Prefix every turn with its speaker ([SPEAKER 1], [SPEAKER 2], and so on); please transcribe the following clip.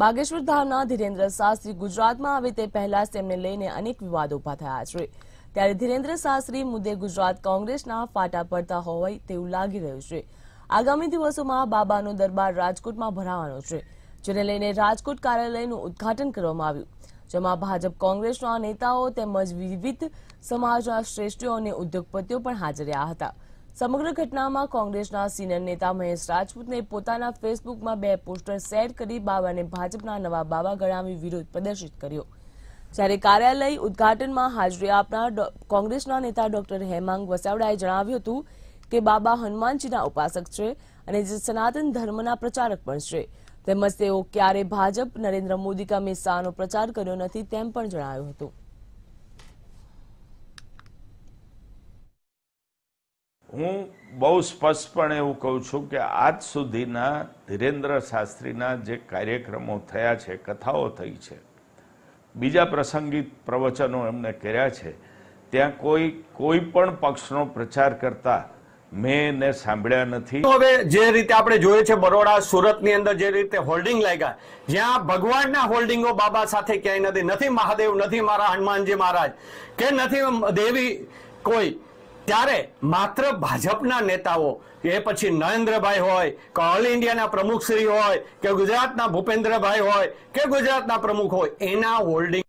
[SPEAKER 1] બાગેશ્વર ધામના ધીરેન્દ્ર શાસ્ત્રી ગુજરાતમાં આવે તે પહેલા જ તેમને લઈને અનેક વિવાદ ઉભા થયા છે ત્યારે ધીરેન્દ્ર શાસ્ત્રી મુદ્દે ગુજરાત કોંગ્રેસના ફાટા પડતા હોય તેવું લાગી રહ્યું છે આગામી દિવસોમાં બાબાનો દરબાર રાજકોટમાં ભરાવાનો છે જેને લઈને રાજકોટ કાર્યાલયનું ઉદઘાટન કરવામાં આવ્યું જેમાં ભાજપ કોંગ્રેસના નેતાઓ તેમજ વિવિધ સમાજના શ્રેષ્ઠીઓ અને ઉદ્યોગપતિઓ પણ હાજર રહ્યા હતા સમગ્ર ઘટનામાં કોંગ્રેસના સિનિયર નેતા મહેશ રાજપૂતને પોતાના ફેસબુકમાં બે પોસ્ટર શેર કરી બાબાને ભાજપના નવા બાબા ગણાવી વિરોધ પ્રદર્શિત કર્યો જ્યારે કાર્યાલય ઉદઘાટનમાં હાજરી આપનાર કોંગ્રેસના નેતા ડોક્ટર હેમાંગ વસાવડાએ જણાવ્યું હતું કે બાબા હનુમાનજીના ઉપાસક છે અને જે સનાતન ધર્મના પ્રચારક પણ છે તેમજ તેઓ ક્યારે ભાજપ નરેન્દ્ર મોદી કા મિસ્સાનો પ્રચાર કર્યો નથી તેમ પણ જણાવ્યું હતું
[SPEAKER 2] હું બહુ સ્પષ્ટપણે એવું કહું છું કે આજ સુધીના ધીરેન્દ્ર શાસ્ત્રીના જે કાર્યક્રમો થયા છે કથાઓ થઈ છે બીજા પ્રસંગી પ્રવચનો એમને કર્યા છે ત્યાં કોઈ કોઈ પણ પક્ષનો પ્રચાર કરતા મેં એને સાંભળ્યા નથી
[SPEAKER 3] હવે જે રીતે આપણે જોઈએ છે બરોડા સુરતની અંદર જે રીતે હોલ્ડિંગ લાગ્યા જ્યાં ભગવાનના હોલ્ડિંગો બાબા સાથે ક્યાંય નથી નથી મહાદેવ નથી મારા હનુમાનજી મહારાજ કે નથી દેવી કોઈ ત્યારે માત્ર ભાજપના નેતાઓ એ પછી નરેન્દ્રભાઈ હોય કે ઓલ ઇન્ડિયાના પ્રમુખશ્રી હોય કે ગુજરાતના ભૂપેન્દ્રભાઈ હોય કે ગુજરાતના પ્રમુખ હોય એના હોલ્ડિંગ